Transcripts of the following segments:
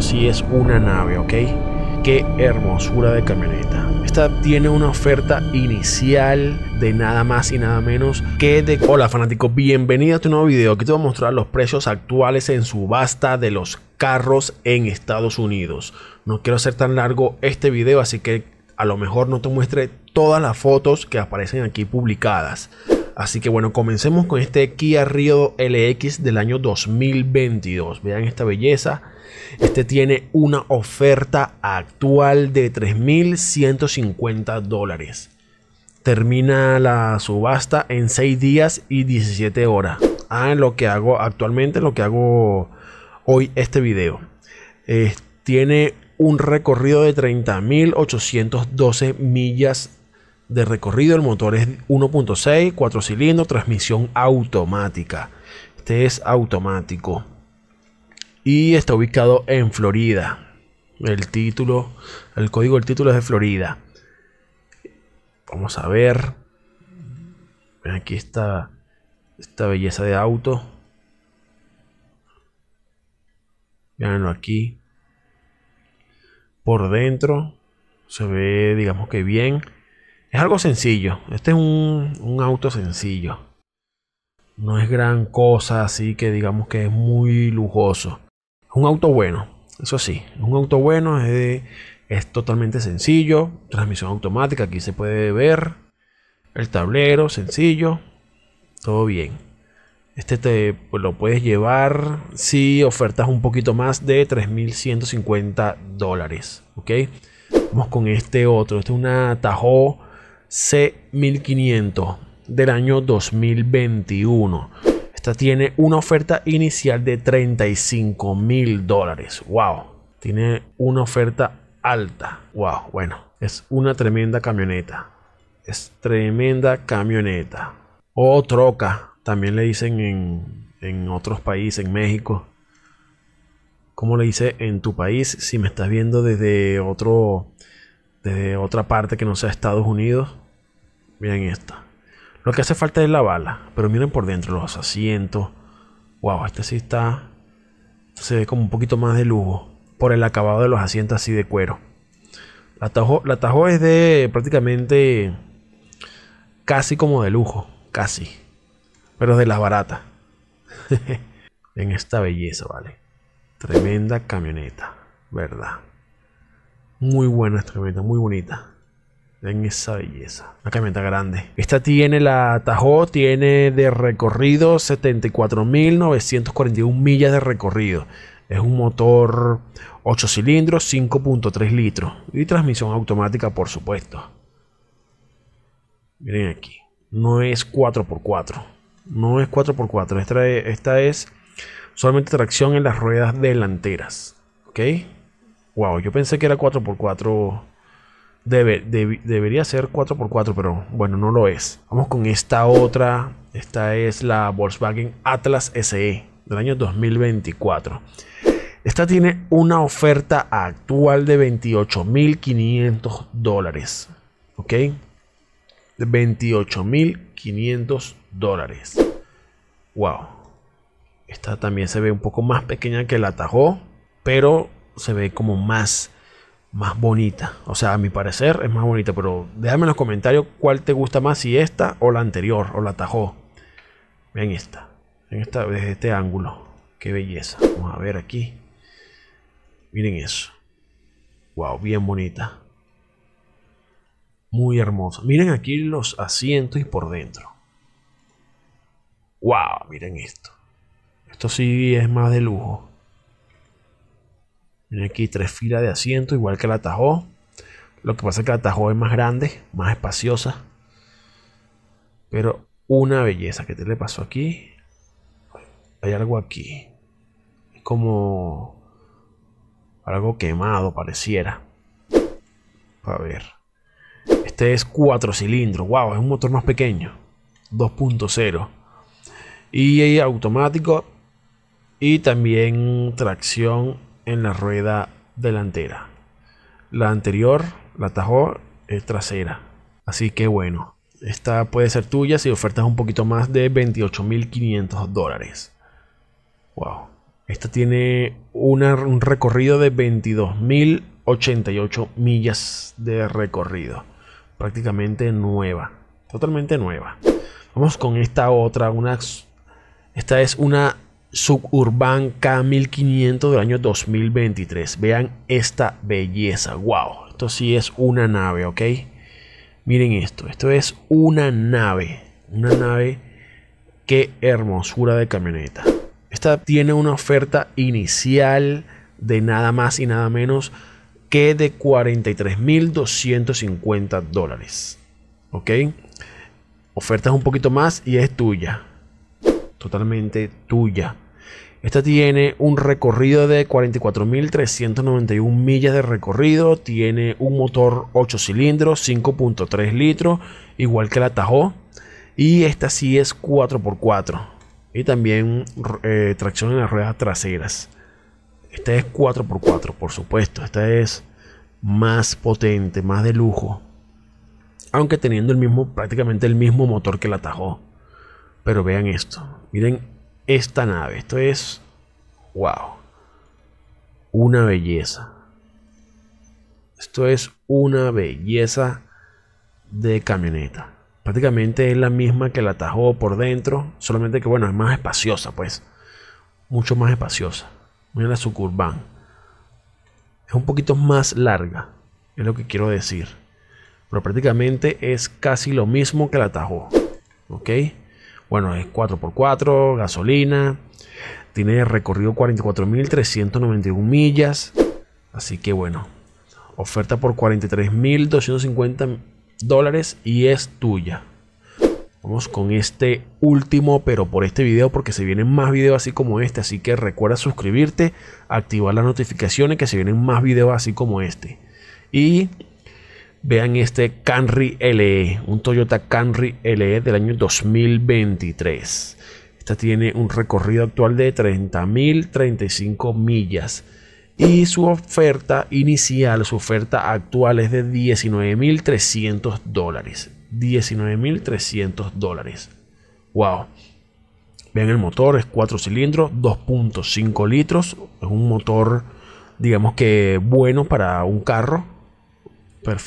si es una nave, ¿ok? Qué hermosura de camioneta. Esta tiene una oferta inicial de nada más y nada menos que de... Hola fanáticos, Bienvenido a tu nuevo video. Aquí te voy a mostrar los precios actuales en subasta de los carros en Estados Unidos. No quiero hacer tan largo este video, así que a lo mejor no te muestre todas las fotos que aparecen aquí publicadas. Así que bueno, comencemos con este Kia Rio LX del año 2022. Vean esta belleza. Este tiene una oferta actual de 3.150 dólares. Termina la subasta en 6 días y 17 horas. Ah, lo que hago actualmente, lo que hago hoy este video. tiene un recorrido de 30.812 millas de recorrido, el motor es 1.6, 4 cilindros, transmisión automática. Este es automático. Y está ubicado en Florida. El título, el código del título es de Florida. Vamos a ver. Aquí está esta belleza de auto. Veanlo aquí. Por dentro se ve, digamos que bien. Es algo sencillo. Este es un, auto sencillo. No es gran cosa, así que digamos que es muy lujoso. un auto bueno, eso sí. un auto bueno, es, es totalmente sencillo. Transmisión automática, aquí se puede ver. El tablero, sencillo. Todo bien. Este te pues, lo puedes llevar si ofertas un poquito más de 3.150 dólares. ¿Ok? Vamos con este otro. Este es una Tahoe C1500 del año 2021. Esta tiene una oferta inicial de 35 mil dólares. ¡Wow! Tiene una oferta alta. ¡Wow! Bueno, es una tremenda camioneta. Es tremenda camioneta. O troca, también le dicen en, otros países, en México. Cómo le dice en tu país? Si me estás viendo desde otro desde otra parte que no sea Estados Unidos, Miren esta. Lo que hace falta es la bala. Pero miren por dentro los asientos. Wow, este sí está. Este se ve como un poquito más de lujo. Por el acabado de los asientos así de cuero. La Tajo, la Tajo es de prácticamente. Casi como de lujo. Casi. Pero es de las baratas. en esta belleza, vale. Tremenda camioneta. ¿Verdad? Muy buena esta camioneta. Muy bonita. Ven esa belleza. Una camioneta grande. Esta tiene la tajo, tiene de recorrido 74.941 millas de recorrido. Es un motor 8 cilindros, 5.3 litros. Y transmisión automática, por supuesto. Miren aquí. No es 4x4. No es 4x4. Esta, esta es solamente tracción en las ruedas delanteras. ¿Ok? Wow, yo pensé que era 4x4 debería ser 4x4, pero bueno, no lo es. Vamos con esta otra. Esta es la Volkswagen Atlas SE del año 2024. Esta tiene una oferta actual de 28.500 dólares. ¿Ok? De 28.500 dólares. Wow. Esta también se ve un poco más pequeña que la Tajo, pero se ve como más más bonita. O sea, a mi parecer es más bonita, pero déjame en los comentarios cuál te gusta más, si esta o la anterior, o la Tajo. Vean esta, en esta, desde este ángulo. Qué belleza. Vamos a ver aquí. Miren eso. Wow, bien bonita. Muy hermosa. Miren aquí los asientos y por dentro. Wow, miren esto. Esto sí es más de lujo. Tiene aquí tres filas de asiento igual que la Tajo. Lo que pasa es que la Tajo es más grande, más espaciosa. Pero una belleza. que te le pasó aquí? Hay algo aquí. como algo quemado, pareciera. A ver. Este es cuatro cilindros. Wow, es un motor más pequeño. 2.0. Y automático. Y también tracción en la rueda delantera. La anterior la tajó es eh, trasera. Así que bueno, esta puede ser tuya si ofertas un poquito más de 28.500 dólares. Wow. Esta tiene un recorrido de 22.088 millas de recorrido. Prácticamente nueva. Totalmente nueva. Vamos con esta otra. Una, esta es una Suburban K1500 del año 2023. Vean esta belleza. Wow, esto sí es una nave, ¿ok? Miren esto, esto es una nave. Una nave, qué hermosura de camioneta. Esta tiene una oferta inicial de nada más y nada menos que de 43.250 dólares. ¿Ok? Ofertas un poquito más y es tuya. Totalmente tuya. Esta tiene un recorrido de 44.391 millas de recorrido, tiene un motor 8 cilindros, 5.3 litros, igual que la Tajo. y esta sí es 4x4 y también eh, tracción en las ruedas traseras. Esta es 4x4, por supuesto, esta es más potente, más de lujo, aunque teniendo el mismo prácticamente el mismo motor que la Tajo. Pero vean esto, miren esta nave. Esto es, wow, una belleza. Esto es una belleza de camioneta. Prácticamente es la misma que la Tajo por dentro, solamente que bueno, es más espaciosa, pues. Mucho más espaciosa. Mira la Suburban. Es un poquito más larga, es lo que quiero decir. Pero prácticamente es casi lo mismo que la Tajo. ¿Ok? Bueno, es 4x4, gasolina. Tiene recorrido 44.391 millas. Así que bueno, oferta por 43.250 dólares y es tuya. Vamos con este último, pero por este video, porque se vienen más videos así como este. Así que recuerda suscribirte, activar las notificaciones, que se vienen más videos así como este. Y Vean este Camry LE, un Toyota Camry LE del año 2023. Esta tiene un recorrido actual de 30.035 millas y su oferta inicial, su oferta actual es de 19.300 dólares. 19.300 dólares. Wow. Vean el motor, es cuatro cilindros, 2.5 litros. Es un motor, digamos que bueno para un carro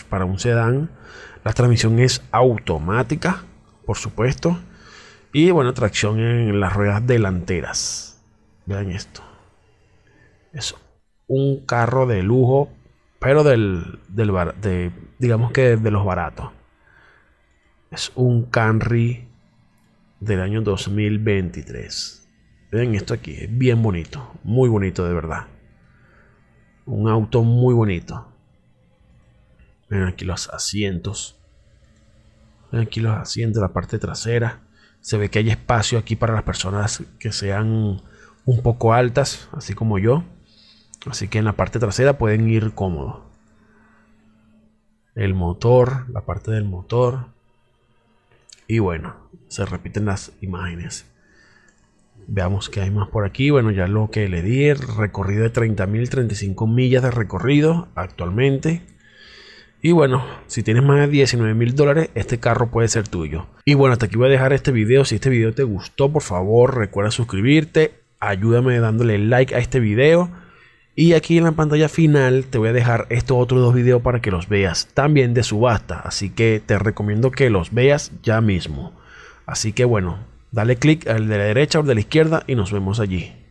para un sedán. La transmisión es automática, por supuesto. Y bueno, tracción en las ruedas delanteras. Vean esto. Es un carro de lujo, pero del, de, digamos que de los baratos. Es un Camry del año 2023. Vean esto aquí, es bien bonito, muy bonito de verdad. Un auto muy bonito. Miren aquí los asientos. aquí los asientos, la parte trasera. Se ve que hay espacio aquí para las personas que sean un poco altas, así como yo. Así que en la parte trasera pueden ir cómodos. El motor, la parte del motor. Y bueno, se repiten las imágenes. Veamos que hay más por aquí. Bueno, ya lo que le di, recorrido de 30.035 millas de recorrido actualmente. Y bueno, si tienes más de 19 mil dólares, este carro puede ser tuyo. Y bueno, hasta aquí voy a dejar este video. Si este video te gustó, por favor, recuerda suscribirte. Ayúdame dándole like a este video. Y aquí en la pantalla final te voy a dejar estos otros dos videos para que los veas. También de subasta. Así que te recomiendo que los veas ya mismo. Así que bueno, dale click al de la derecha o al de la izquierda y nos vemos allí.